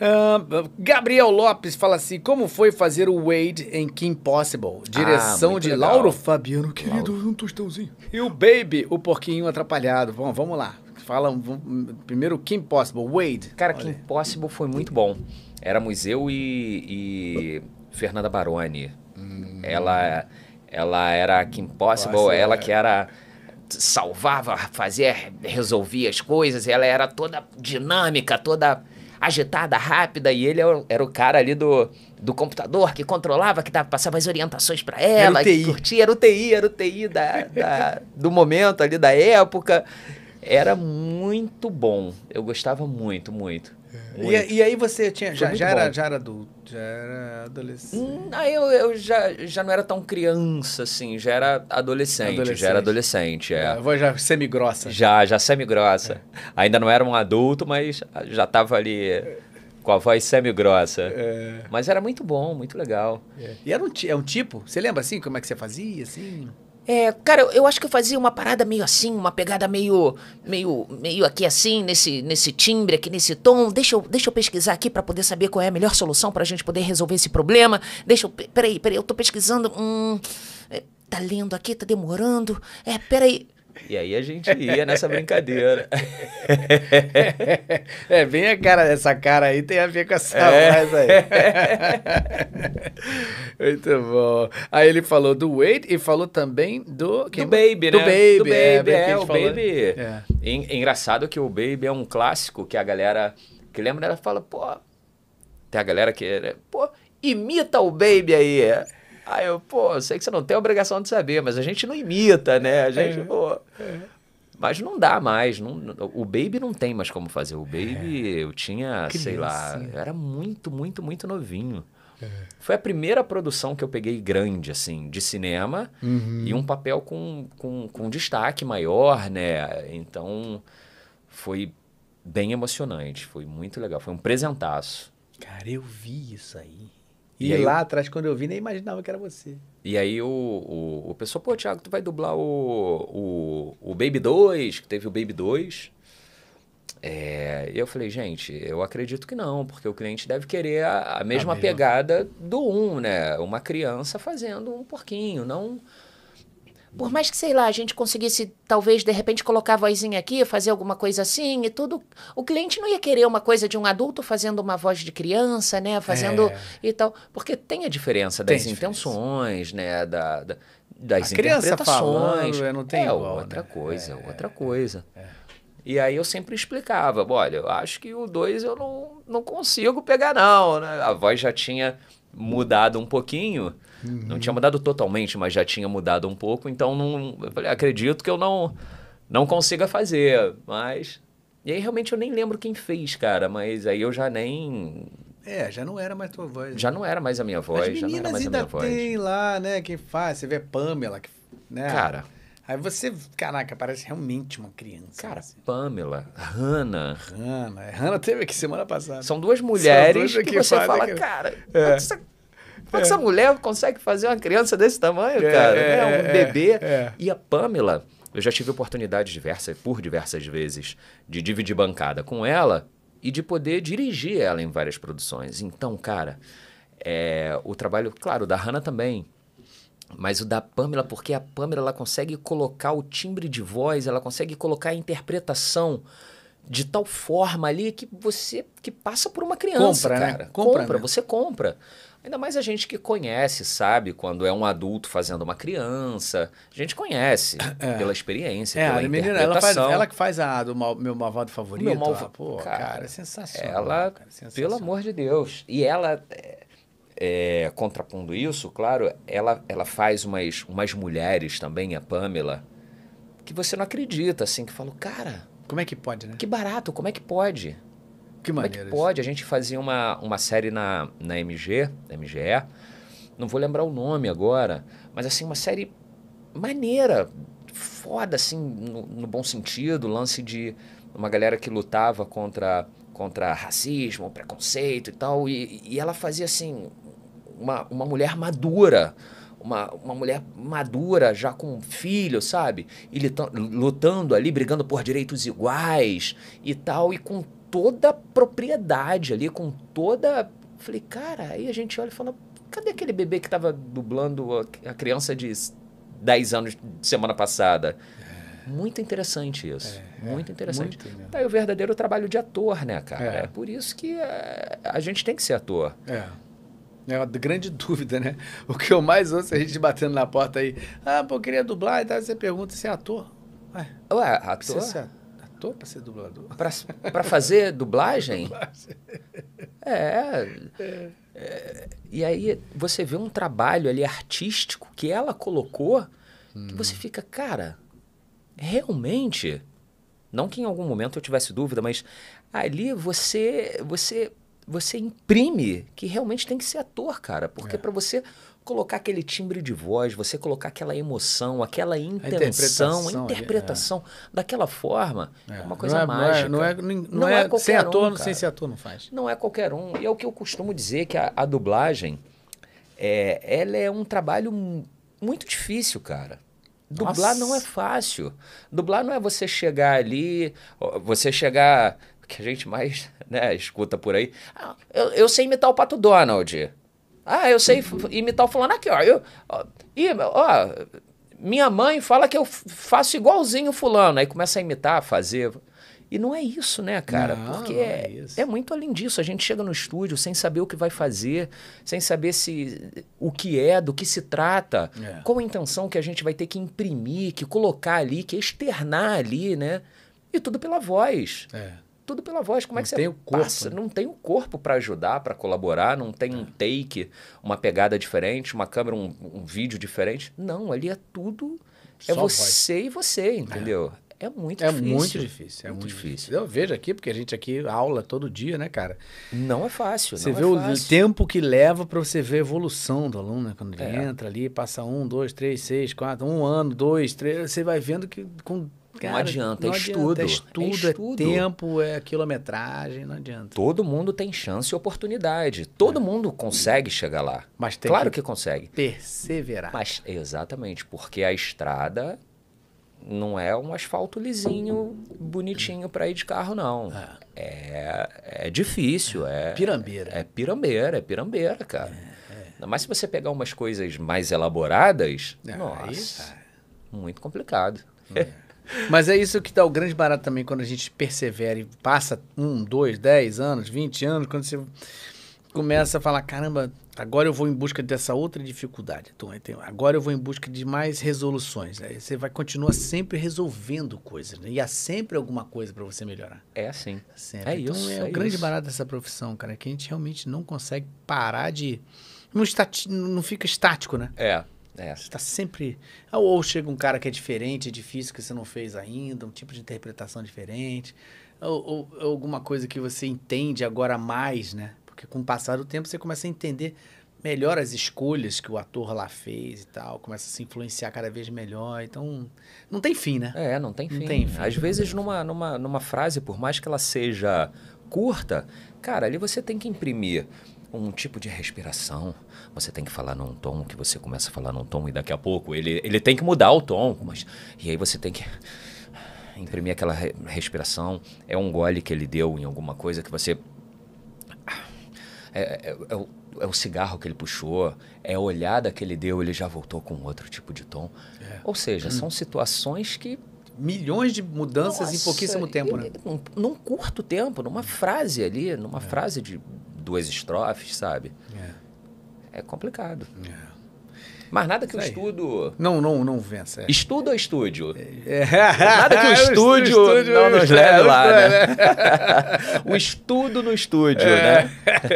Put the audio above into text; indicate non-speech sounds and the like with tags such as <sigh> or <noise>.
Uh, Gabriel Lopes fala assim: como foi fazer o Wade em Kim Possible? Ah, Direção ah, de legal. Lauro Fabiano, querido, Lauro. um tostãozinho. E o Baby, o porquinho atrapalhado. Bom, vamos lá. Fala primeiro Kim Possible, Wade. Cara, Olha. Kim Possible foi muito bom. Era Museu e, e Fernanda Baroni. Hum. Ela, ela era Kim Possible, Nossa, ela é. que era salvava, fazia, resolvia as coisas, ela era toda dinâmica, toda agitada, rápida, e ele é era o cara ali do, do computador que controlava, que dava, passava as orientações para ela, era que curtia, era o TI, era o TI da, da do momento ali, da época. Era muito muito bom. Eu gostava muito, muito. É. muito. E, e, aí você tinha já, já era, já era adulto, já era adolescente? Hum, aí eu, eu já, já não era tão criança assim, já era adolescente, adolescente. já era adolescente. É. Eu é, vou já semigrossa. Já, já semigrossa. É. Ainda não era um adulto, mas já tava ali com a voz semi-grossa. É. Mas era muito bom, muito legal. É. E era um, é um tipo? Você lembra assim, como é que você fazia, assim? É, cara, eu acho que eu fazia uma parada meio assim, uma pegada meio meio meio aqui assim, nesse nesse timbre, aqui nesse tom. Deixa eu, deixa eu pesquisar aqui para poder saber qual é a melhor solução para a gente poder resolver esse problema. Deixa eu, peraí, peraí, eu tô pesquisando, hum, é, tá lendo aqui, tá demorando. É, peraí. E aí a gente ia nessa brincadeira. <laughs> É, bem a cara dessa cara aí tem a ver com essa é. voz aí. <laughs> Muito bom. Aí ele falou do Wade e falou também do... Quem? Do Baby, do né? Baby, do Baby, é. é, é, é o Baby... É. Engraçado que o Baby é um clássico que a galera que lembra, ela fala, pô... Tem a galera que... É, né? Pô, imita o Baby aí, é... Aí eu, pô, sei que você não tem obrigação de saber, mas a gente não imita, né? A gente, é, pô. É. Mas não dá mais. Não, o Baby não tem mais como fazer. O Baby, é. eu tinha, Criança. sei lá, eu era muito, muito, muito novinho. É. Foi a primeira produção que eu peguei grande, assim, de cinema uhum. e um papel com, com, com destaque maior, né? Então, foi bem emocionante, foi muito legal, foi um presentaço. Cara, eu vi isso aí. E, e aí, lá atrás, quando eu vi, nem imaginava que era você. E aí o, o, o pessoal, pô, Thiago, tu vai dublar o, o, o Baby 2, que teve o Baby 2. É, eu falei, gente, eu acredito que não, porque o cliente deve querer a, a mesma a pegada do um, né? Uma criança fazendo um porquinho, não por mais que, sei lá, a gente conseguisse, talvez, de repente, colocar a vozinha aqui, fazer alguma coisa assim e tudo, o cliente não ia querer uma coisa de um adulto fazendo uma voz de criança, né? Fazendo é. e tal. Porque tem a diferença tem das diferença. intenções, né? Da, da das a interpretações. Falando, não tem é, igual, outra né? coisa, é, outra é, coisa. É. E aí eu sempre explicava, olha, eu acho que o 2 eu não, não consigo pegar não, né? A voz já tinha mudado um pouquinho. Uhum. Não tinha mudado totalmente, mas já tinha mudado um pouco. Então, não, falei, acredito que eu não, não consiga fazer. Mas. E aí, realmente, eu nem lembro quem fez, cara. Mas aí eu já nem. É, já não era mais tua voz. Já não era mais a minha voz. As já não era mais ainda a minha voz. tem lá, né? Quem faz. Você vê Pamela, que, né? Cara. Aí você, caraca, parece realmente uma criança. Cara, assim. Pamela, Hannah. Hannah. É, Hannah teve aqui semana passada. São duas mulheres São duas que, que, você fala, que... cara, é. Como é, é. essa mulher consegue fazer uma criança desse tamanho, é, cara? É, né? Um é, bebê. É. E a Pamela, eu já tive oportunidades diversas, por diversas vezes, de dividir bancada com ela e de poder dirigir ela em várias produções. Então, cara, é, o trabalho, claro, da Hannah também. Mas o da Pamela, porque a Pamela ela consegue colocar o timbre de voz, ela consegue colocar a interpretação de tal forma ali que você que passa por uma criança, compra, né? cara. Né? Compra, compra né? você compra. Ainda mais a gente que conhece, sabe? Quando é um adulto fazendo uma criança. A gente conhece <coughs> é. pela experiência, é, pela a menina, ela, faz, ela que faz a do mal, meu malvado favorito. Meu malva... Ah, pô, cara, cara, é sensacional. Ela, cara, é sensacional. pelo amor de Deus. E ela, é, é, contrapondo isso, claro, ela, ela faz umas, umas mulheres também, a Pamela, que você não acredita, assim, que fala, cara... Como é que pode, né? Que barato, como é que pode? Que maneiro. é que pode? Isso. A gente fazia uma, uma série na, na MG, na MGE, não vou lembrar o nome agora, mas assim, uma série maneira, foda, assim, no, no bom sentido, lance de uma galera que lutava contra, contra racismo, preconceito e tal, e, e ela fazia assim, uma, uma mulher madura, uma, uma mulher madura, já com um filho, sabe? E lutando ali, brigando por direitos iguais e tal, e com toda propriedade ali, com toda. Falei, cara, aí a gente olha e fala: cadê aquele bebê que tava dublando a, a criança de 10 anos semana passada? É. Muito interessante isso. É, é muito interessante. É, muito, né? o verdadeiro trabalho de ator, né, cara? É, é por isso que a, eh, a, gente tem que ser ator. É. É uma grande <laughs> dúvida, né? O que eu mais ouço é a gente batendo na porta aí. Ah, pô, eu queria dublar e tal. Você pergunta se é ator. Ué, Ué ator? Você é ator? ator para ser dublador? Para fazer dublagem? É, é. é, E aí você vê um trabalho ali artístico que ela colocou, hum. que você hum. fica, cara, realmente. Não que em algum momento eu tivesse dúvida, mas ali você, você você imprime que realmente tem que ser ator, cara. Porque é. para você colocar aquele timbre de voz, você colocar aquela emoção, aquela intenção, a interpretação, a é. interpretação é. daquela forma, é, é uma coisa não é, mágica. Não é, não é, não é, é sem ator, um, sem ser ator não faz. Não é qualquer um. E é o que eu costumo dizer, que a, a dublagem, é, ela é um trabalho muito difícil, cara. Dublar Nossa. não é fácil. Dublar não é você chegar ali, você chegar que a gente mais né, escuta por aí. Ah, eu, eu sei imitar o Pato Donald. Ah, eu sei uhum. imitar o fulano aqui, ó. Eu, ó, e, ó, minha mãe fala que eu faço igualzinho o fulano. Aí começa a imitar, a fazer. E não é isso, né, cara? Não, Porque é, é, é, muito além disso. A gente chega no estúdio sem saber o que vai fazer, sem saber se o que é, do que se trata, é. qual a intenção que a gente vai ter que imprimir, que colocar ali, que externar ali, né? E tudo pela voz. É tudo pela voz. Como é não é que você corpo, passa? Né? Não tem o corpo para ajudar, para colaborar, não tem um é. take, uma pegada diferente, uma câmera, um, um vídeo diferente. Não, ali é tudo. É Só é você voz. e você, entendeu? É. É muito é difícil. Muito difícil. É muito, muito difícil. difícil. Eu vejo aqui, porque a gente aqui aula todo dia, né, cara? Não é fácil. Você vê é o tempo que leva para você ver a evolução do aluno, né? Quando ele é. entra ali, passa um, dois, três, seis, quatro, um ano, dois, três. Você vai vendo que com Cara, é não adianta, não é, adianta estudo, é, estudo, é estudo. É tempo, é quilometragem, não adianta. Todo mundo tem chance e oportunidade. Todo é. mundo consegue chegar lá. Mas claro que, que consegue. Perseverar. Mas, exatamente, porque a estrada não é um asfalto lisinho, bonitinho para ir de carro, não. É. é, é, difícil. É, pirambeira. É pirambeira, é pirambeira, cara. É, Mas se você pegar umas coisas mais elaboradas, nossa, muito complicado. É. <laughs> Mas é isso que dá o grande barato também quando a gente persevera e passa um, dois, dez anos, vinte anos, quando você começa a falar, caramba, agora eu vou em busca dessa outra dificuldade. Então, agora eu vou em busca de mais resoluções. Aí você vai continuar sempre resolvendo coisas. Né? E há sempre alguma coisa para você melhorar. É assim. Sempre. É então, isso. É, o é grande isso. barato dessa profissão, cara, que a gente realmente não consegue parar de. Não, estati... não fica estático, né? É. É. Você está sempre. Ah, ou chega um cara que é diferente, é difícil, que você não fez ainda, um tipo de interpretação diferente. Ou, ou, alguma coisa que você entende agora mais, né? Porque com o passar do tempo você começa a entender melhor as escolhas que o ator lá fez e tal, começa a se influenciar cada vez melhor. Então, não tem fim, né? É, não tem fim. Não tem fim. Às vezes, numa, numa, numa frase, por mais que ela seja curta, cara, ali você tem que imprimir um tipo de respiração. Você tem que falar num tom que você começa a falar num tom e daqui a pouco ele, ele tem que mudar o tom. Mas, e aí você tem que imprimir aquela re respiração. É um gole que ele deu em alguma coisa que você. É, é, é, o, é, o, cigarro que ele puxou, é a olhada que ele deu, ele já voltou com outro tipo de tom. É. Ou seja, hum. são situações que milhões de mudanças Nossa, em pouquíssimo tempo, e, né? Num, num, curto tempo, numa frase ali, numa é. frase de duas estrofes, sabe? É, é complicado. É. Mas nada que o estudo. Não, não, não vença. É. Estudo ou estúdio? É. Nada que o <laughs> estúdio, o estúdio não nos é, leve lá, é. né? <laughs> o estudo no estúdio, é. né? <laughs>